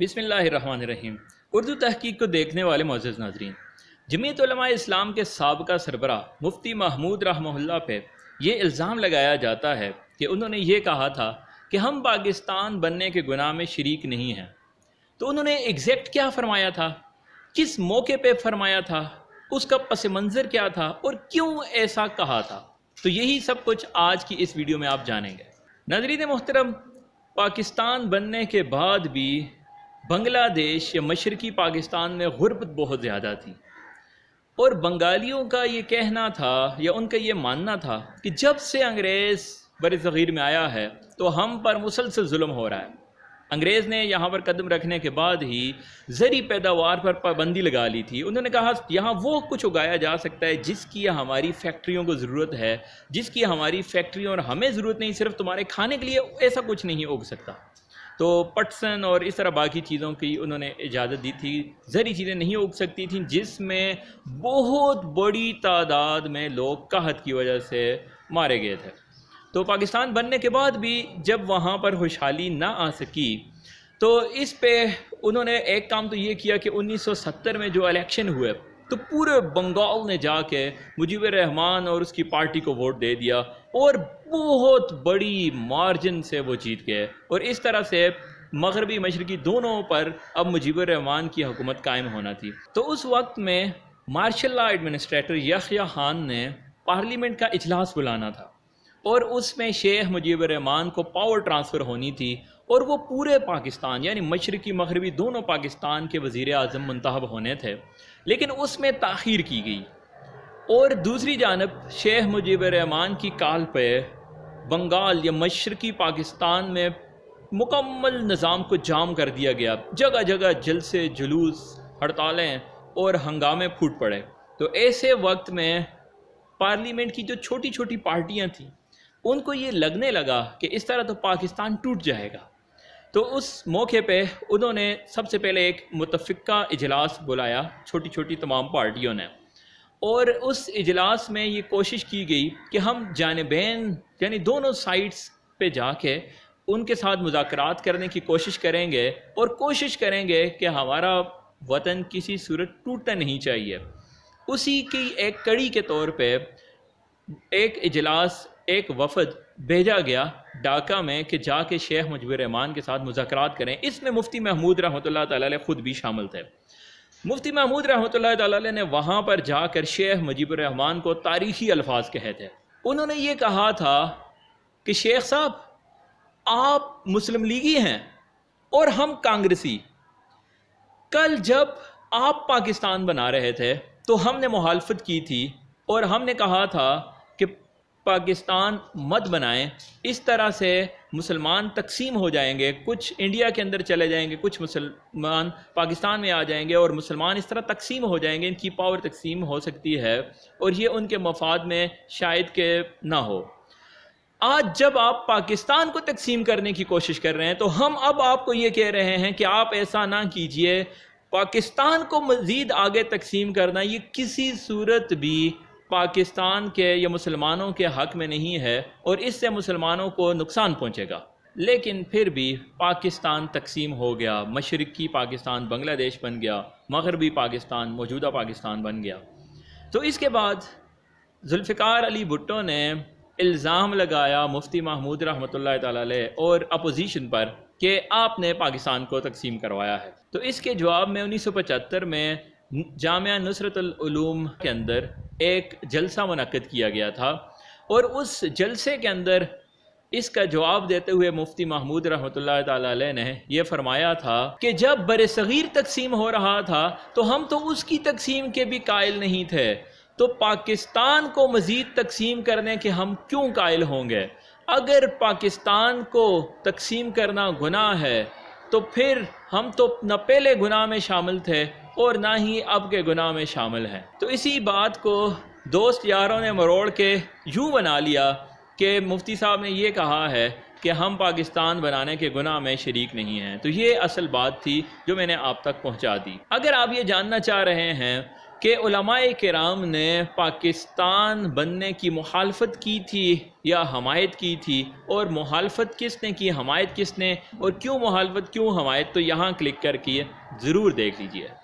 बिसमीम उर्दू तहकीक को देखने वाले मोज़ नाजरीन जमीत इस्लाम के सबका सरबरा मुफ्ती महमूद रहमल्ला पे ये इल्ज़ाम लगाया जाता है कि उन्होंने ये कहा था कि हम पाकिस्तान बनने के गुनाह में शरीक नहीं हैं तो उन्होंने एग्जैक्ट क्या फरमाया था किस मौके पे फरमाया था उसका पस मंज़र क्या था और क्यों ऐसा कहा था तो यही सब कुछ आज की इस वीडियो में आप जानेंगे नजरीन मोहतरम पाकिस्तान बनने के बाद भी बांग्लादेश या मशरकी पाकिस्तान में गुरबत बहुत ज़्यादा थी और बंगालियों का ये कहना था या उनका ये मानना था कि जब से अंग्रेज़ बर ज़ग़ीर में आया है तो हम पर मुसलसल जुल्म हो रहा है अंग्रेज़ ने यहाँ पर कदम रखने के बाद ही ज़री पैदावार पर पाबंदी लगा ली थी उन्होंने कहा यहाँ वो कुछ उगाया जा सकता है जिसकी हमारी फैक्ट्रियों को ज़रूरत है जिसकी हमारी फैक्ट्रियों और हमें ज़रूरत नहीं सिर्फ तुम्हारे खाने के लिए ऐसा कुछ नहीं उग सकता तो पटसन और इस तरह बाकी चीज़ों की उन्होंने इजाज़त दी थी जहरी चीज़ें नहीं उग सकती थी जिसमें बहुत बड़ी तादाद में लोग कहत की वजह से मारे गए थे तो पाकिस्तान बनने के बाद भी जब वहाँ पर खुशहाली ना आ सकी तो इस पे उन्होंने एक काम तो ये किया कि 1970 में जो इलेक्शन हुए तो पूरे बंगाल ने जाके मुजीब रहमान और उसकी पार्टी को वोट दे दिया और बहुत बड़ी मार्जिन से वो जीत गए और इस तरह से मगरबी मशरकी दोनों पर अब मुजीबरहमान की हुकूमत कायम होना थी तो उस वक्त में martial law administrator Yahya Khan ने पार्लियामेंट का इजलास बुलाना था और उसमें शेख मुजीबरहमान को पावर ट्रांसफ़र होनी थी और वो पूरे पाकिस्तान यानी मशरकी मगरबी दोनों पाकिस्तान के वज़ी अजम मंतब होने थे लेकिन उसमें तखिर की गई और दूसरी जानब शेख मुजीब रहमान की काल पर बंगाल या मशरकी पाकिस्तान में मुकम्मल निज़ाम को जाम कर दिया गया जगह जगह जलसे जुलूस हड़तालें और हंगामे फूट पड़े तो ऐसे वक्त में पार्लियामेंट की जो छोटी छोटी पार्टियां थीं उनको ये लगने लगा कि इस तरह तो पाकिस्तान टूट जाएगा तो उस मौके पे उन्होंने सबसे पहले एक मुतफ़ा इजलास बुलाया छोटी छोटी तमाम पार्टियों ने और उस इजलास में ये कोशिश की गई कि हम जानबैन यानी दोनों साइड्स पे जाके उनके साथ मुजात करने की कोशिश करेंगे और कोशिश करेंगे कि हमारा वतन किसी सूरत टूटना नहीं चाहिए उसी की एक कड़ी के तौर पे एक इजलास एक वफद भेजा गया ढाका में कि जाके शेख मुजबर रहमान के साथ मुजात करें इसमें मुफ्ती महमूद रहमत ला तुद भी शामिल थे मुफ्ती महमूद रहमत ने वहाँ पर जाकर शेख मुजीबरहमान को तारीखी अल्फाज कहे थे उन्होंने ये कहा था कि शेख साहब आप मुस्लिम लीगी हैं और हम कांग्रेसी कल जब आप पाकिस्तान बना रहे थे तो हमने मुहालफत की थी और हमने कहा था पाकिस्तान मत बनाएं इस तरह से मुसलमान तकसीम हो जाएंगे कुछ इंडिया के अंदर चले जाएंगे कुछ मुसलमान पाकिस्तान में आ जाएंगे और मुसलमान इस तरह तकसीम हो जाएंगे इनकी पावर तकसीम हो सकती है और ये उनके मफाद में शायद के ना हो आज जब आप पाकिस्तान को तकसीम करने की कोशिश कर रहे हैं तो हम अब आपको ये कह रहे हैं कि आप ऐसा ना कीजिए पाकिस्तान को मज़ीद आगे तकसीम करना ये किसी सूरत भी पाकिस्तान के या मुसलमानों के हक में नहीं है और इससे मुसलमानों को नुकसान पहुँचेगा लेकिन फिर भी पाकिस्तान तकसीम हो गया मशरक़ी पाकिस्तान बांग्लादेश बन गया मगरबी पाकिस्तान मौजूदा पाकिस्तान बन गया तो इसके बाद जुल्फ़िकार अली भुट्टो ने इल्ज़ाम लगाया मुफ्ती महमूद रहमत ला और अपोजिशन पर कि आपने पाकिस्तान को तकसीम करवाया है तो इसके जवाब में 1975 में जाम नुसरतलूम के अंदर एक जलसा मनकद किया गया था और उस जलसे के अंदर इसका जवाब देते हुए मुफ्ती महमूद रहमत ने यह फरमाया था कि जब बर सग़ीर तकसीम हो रहा था तो हम तो उसकी तकसीम के भी कायल नहीं थे तो पाकिस्तान को मज़ीद तकसीम करने के हम क्यों कायल होंगे अगर पाकिस्तान को तकसीम करना गुनाह है तो फिर हम तो न पहले गुनाह में शामिल थे और ना ही अब के गुनाह में शामिल हैं तो इसी बात को दोस्त यारों ने मरोड़ के यूँ बना लिया कि मुफ्ती साहब ने यह कहा है कि हम पाकिस्तान बनाने के गुनाह में शरीक नहीं हैं तो ये असल बात थी जो मैंने आप तक पहुँचा दी अगर आप ये जानना चाह रहे हैं कि उलमाए कराम ने पाकिस्तान बनने की मुखालफत की थी या हमायत की थी और मुखालफत किसने की हमायत किसने और क्यों मुखालफत क्यों हमायत तो यहाँ क्लिक करके ज़रूर देख लीजिए